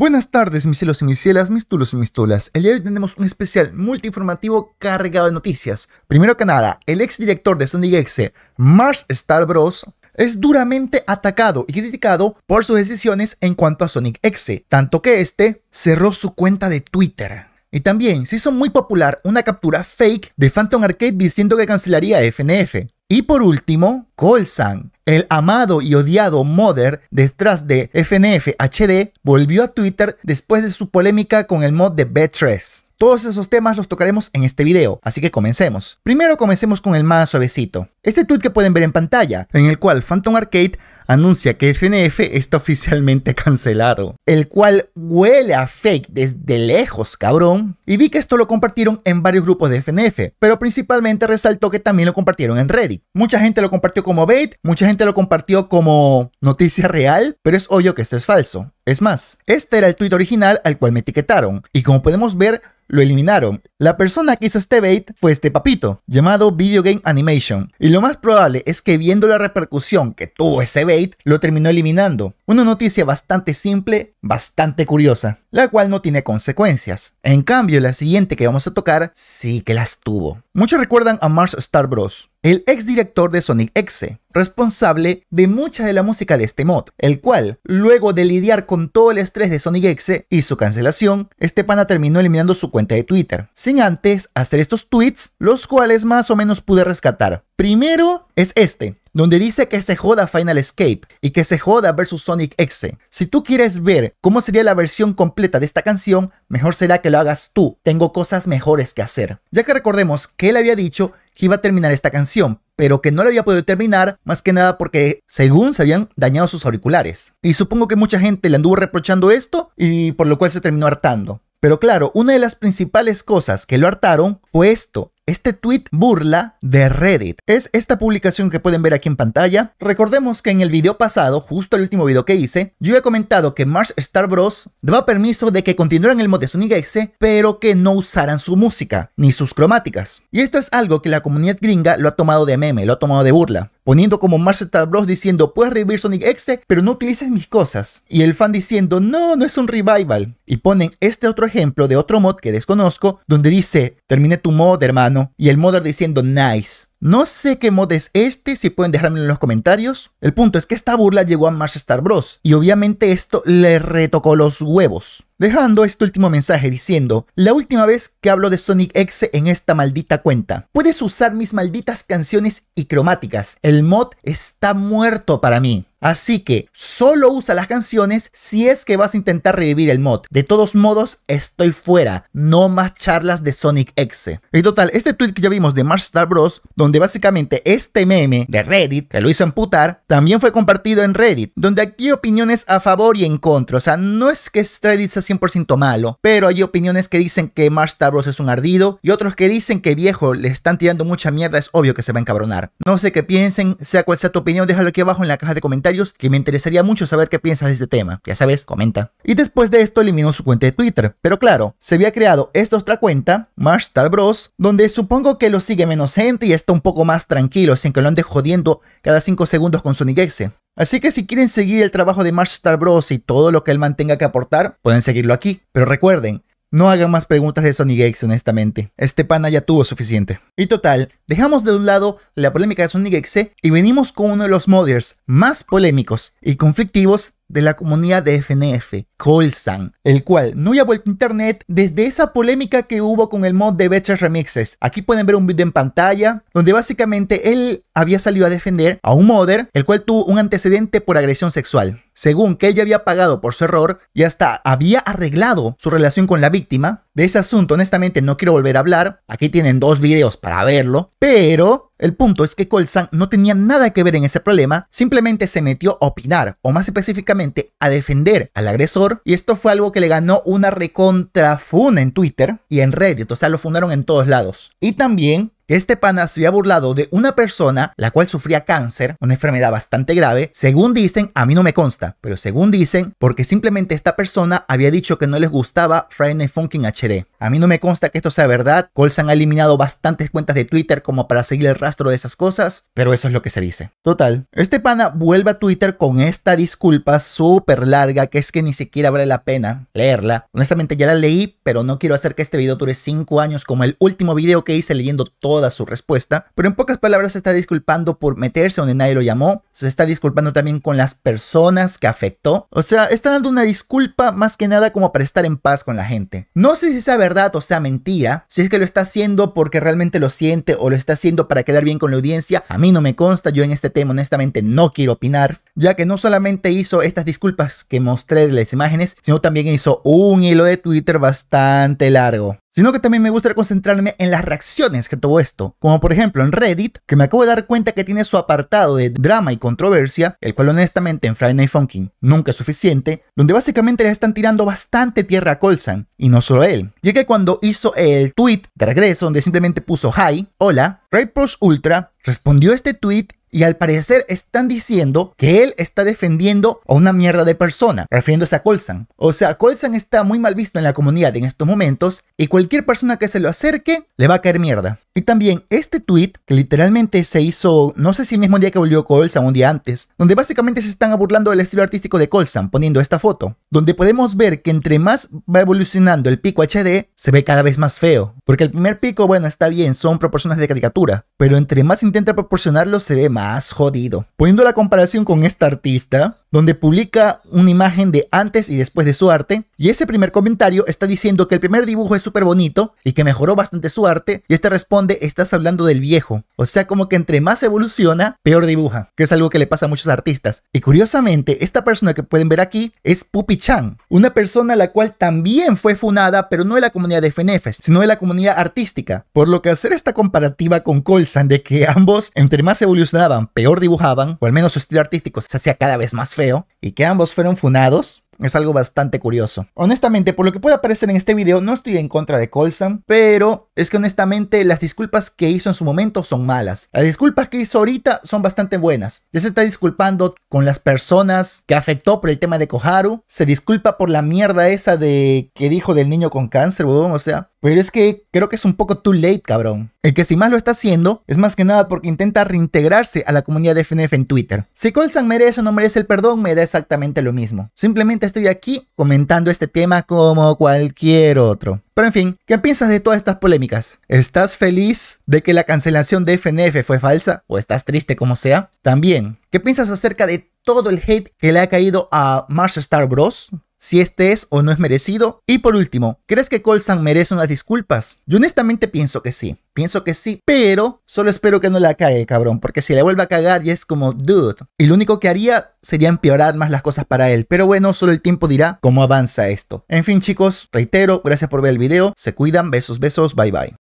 Buenas tardes, mis celos y mis cielas, mis tulos y mis tulas. El día de hoy tenemos un especial multiinformativo cargado de noticias. Primero que nada, el ex director de Sonic X, Mars Star Bros., es duramente atacado y criticado por sus decisiones en cuanto a Sonic X, tanto que este cerró su cuenta de Twitter. Y también se hizo muy popular una captura fake de Phantom Arcade diciendo que cancelaría FNF. Y por último, Colsan, el amado y odiado modder detrás de FNF HD, volvió a Twitter después de su polémica con el mod de B3. Todos esos temas los tocaremos en este video, así que comencemos. Primero comencemos con el más suavecito. Este tweet que pueden ver en pantalla, en el cual Phantom Arcade anuncia que FNF está oficialmente cancelado, el cual huele a fake desde lejos, cabrón. Y vi que esto lo compartieron en varios grupos de FNF, pero principalmente resaltó que también lo compartieron en Reddit. Mucha gente lo compartió como bait, mucha gente lo compartió como noticia real, pero es obvio que esto es falso. Es más, este era el tuit original al cual me etiquetaron, y como podemos ver, lo eliminaron la persona que hizo este bait fue este papito, llamado Video Game Animation, y lo más probable es que viendo la repercusión que tuvo ese bait, lo terminó eliminando. Una noticia bastante simple, bastante curiosa, la cual no tiene consecuencias. En cambio, la siguiente que vamos a tocar sí que las tuvo. Muchos recuerdan a Mars Star Bros., el director de Sonic X, responsable de mucha de la música de este mod, el cual, luego de lidiar con todo el estrés de Sonic X y su cancelación, este pana terminó eliminando su cuenta de Twitter antes hacer estos tweets, los cuales más o menos pude rescatar. Primero es este, donde dice que se joda Final Escape y que se joda versus Sonic X. Si tú quieres ver cómo sería la versión completa de esta canción, mejor será que lo hagas tú. Tengo cosas mejores que hacer. Ya que recordemos que él había dicho que iba a terminar esta canción, pero que no la había podido terminar más que nada porque según se habían dañado sus auriculares. Y supongo que mucha gente le anduvo reprochando esto y por lo cual se terminó hartando. Pero claro, una de las principales cosas que lo hartaron fue esto, este tweet burla de Reddit. Es esta publicación que pueden ver aquí en pantalla. Recordemos que en el video pasado, justo el último video que hice, yo había comentado que Mars Star Bros. daba permiso de que continuaran el mod de Sonic X, pero que no usaran su música, ni sus cromáticas. Y esto es algo que la comunidad gringa lo ha tomado de meme, lo ha tomado de burla poniendo como Marshall Bros diciendo, puedes revivir Sonic X, pero no utilices mis cosas. Y el fan diciendo, no, no es un revival. Y ponen este otro ejemplo de otro mod que desconozco, donde dice, terminé tu mod, hermano. Y el modder diciendo, nice. No sé qué mod es este, si pueden dejármelo en los comentarios. El punto es que esta burla llegó a Mars Star Bros. Y obviamente esto le retocó los huevos. Dejando este último mensaje diciendo, la última vez que hablo de Sonic X en esta maldita cuenta. Puedes usar mis malditas canciones y cromáticas. El mod está muerto para mí. Así que solo usa las canciones si es que vas a intentar revivir el mod. De todos modos, estoy fuera. No más charlas de Sonic X. En total, este tweet que ya vimos de Star Bros, donde básicamente este meme de Reddit, que lo hizo amputar, también fue compartido en Reddit, donde aquí opiniones a favor y en contra. O sea, no es que Reddit sea 100% malo, pero hay opiniones que dicen que Star Bros es un ardido y otros que dicen que viejo, le están tirando mucha mierda, es obvio que se va a encabronar. No sé qué piensen, sea cual sea tu opinión, déjalo aquí abajo en la caja de comentarios que me interesaría mucho saber qué piensas de este tema. Ya sabes, comenta. Y después de esto eliminó su cuenta de Twitter. Pero claro, se había creado esta otra cuenta, Star Bros, donde supongo que lo sigue menos gente y está un poco más tranquilo sin que lo ande jodiendo cada 5 segundos con Sonic Exe. Así que si quieren seguir el trabajo de Star Bros y todo lo que él mantenga que aportar, pueden seguirlo aquí. Pero recuerden, no hagan más preguntas de Sony honestamente. Este pana ya tuvo suficiente. Y total, dejamos de un lado la polémica de Sony eh, y venimos con uno de los modders más polémicos y conflictivos de la comunidad de FNF, Colsan, el cual no había vuelto a internet desde esa polémica que hubo con el mod de Better Remixes. Aquí pueden ver un video en pantalla donde básicamente él había salido a defender a un modder, el cual tuvo un antecedente por agresión sexual según que ella había pagado por su error y hasta había arreglado su relación con la víctima. De ese asunto, honestamente, no quiero volver a hablar. Aquí tienen dos videos para verlo. Pero el punto es que Colson no tenía nada que ver en ese problema, simplemente se metió a opinar, o más específicamente a defender al agresor, y esto fue algo que le ganó una recontrafuna en Twitter y en Reddit, o sea, lo fundaron en todos lados. Y también este pana se había burlado de una persona la cual sufría cáncer, una enfermedad bastante grave, según dicen, a mí no me consta, pero según dicen, porque simplemente esta persona había dicho que no les gustaba Friday Night Funkin' HD. A mí no me consta que esto sea verdad. Colson ha eliminado bastantes cuentas de Twitter como para seguir el rastro de esas cosas, pero eso es lo que se dice. Total, este pana vuelve a Twitter con esta disculpa súper larga que es que ni siquiera vale la pena leerla. Honestamente ya la leí, pero no quiero hacer que este video dure 5 años como el último video que hice leyendo toda su respuesta. Pero en pocas palabras se está disculpando por meterse donde nadie lo llamó. Se está disculpando también con las personas que afectó. O sea, está dando una disculpa más que nada como para estar en paz con la gente. No sé si verdad verdad o sea mentira, si es que lo está haciendo porque realmente lo siente o lo está haciendo para quedar bien con la audiencia, a mí no me consta, yo en este tema honestamente no quiero opinar, ya que no solamente hizo estas disculpas que mostré de las imágenes, sino también hizo un hilo de Twitter bastante largo sino que también me gusta concentrarme en las reacciones que tuvo esto, como por ejemplo en Reddit, que me acabo de dar cuenta que tiene su apartado de drama y controversia, el cual honestamente en Friday Night Funkin' nunca es suficiente, donde básicamente le están tirando bastante tierra a Colson, y no solo él, ya que cuando hizo el tweet de regreso donde simplemente puso hi, hola, Raypros Ultra respondió a este tweet y al parecer están diciendo que él está defendiendo a una mierda de persona, refiriéndose a Colson. O sea, Colson está muy mal visto en la comunidad en estos momentos y cualquier persona que se lo acerque le va a caer mierda. Y también este tweet que literalmente se hizo, no sé si el mismo día que volvió Colson, un día antes, donde básicamente se están burlando del estilo artístico de Colson poniendo esta foto donde podemos ver que entre más va evolucionando el pico HD, se ve cada vez más feo. Porque el primer pico, bueno, está bien, son proporciones de caricatura, pero entre más intenta proporcionarlo, se ve más jodido. Poniendo la comparación con esta artista, donde publica una imagen de antes y después de su arte, y ese primer comentario está diciendo que el primer dibujo es súper bonito y que mejoró bastante su arte, y este responde, estás hablando del viejo. O sea, como que entre más evoluciona, peor dibuja, que es algo que le pasa a muchos artistas. Y curiosamente, esta persona que pueden ver aquí es Pupi Chan, una persona la cual también fue funada, pero no de la comunidad de FNF sino de la comunidad artística, por lo que hacer esta comparativa con Colson de que ambos, entre más evolucionaban, peor dibujaban, o al menos su estilo artístico se hacía cada vez más y que ambos fueron funados, es algo bastante curioso. Honestamente, por lo que puede aparecer en este video, no estoy en contra de Colson, pero es que honestamente las disculpas que hizo en su momento son malas. Las disculpas que hizo ahorita son bastante buenas. Ya se está disculpando con las personas que afectó por el tema de Koharu. Se disculpa por la mierda esa de que dijo del niño con cáncer, O sea, pero es que creo que es un poco too late, cabrón. El que si más lo está haciendo es más que nada porque intenta reintegrarse a la comunidad de FNF en Twitter. Si Colson merece o no merece el perdón, me da exactamente lo mismo. Simplemente estoy aquí comentando este tema como cualquier otro. Pero en fin, ¿qué piensas de todas estas polémicas? ¿Estás feliz de que la cancelación de FNF fue falsa? ¿O estás triste como sea? También, ¿qué piensas acerca de todo el hate que le ha caído a Mars Star Bros? si este es o no es merecido. Y por último, ¿crees que Colson merece unas disculpas? Yo honestamente pienso que sí. Pienso que sí, pero solo espero que no la cague, cabrón, porque si le vuelve a cagar ya es como, dude. Y lo único que haría sería empeorar más las cosas para él, pero bueno, solo el tiempo dirá cómo avanza esto. En fin, chicos, reitero, gracias por ver el video, se cuidan, besos, besos, bye bye.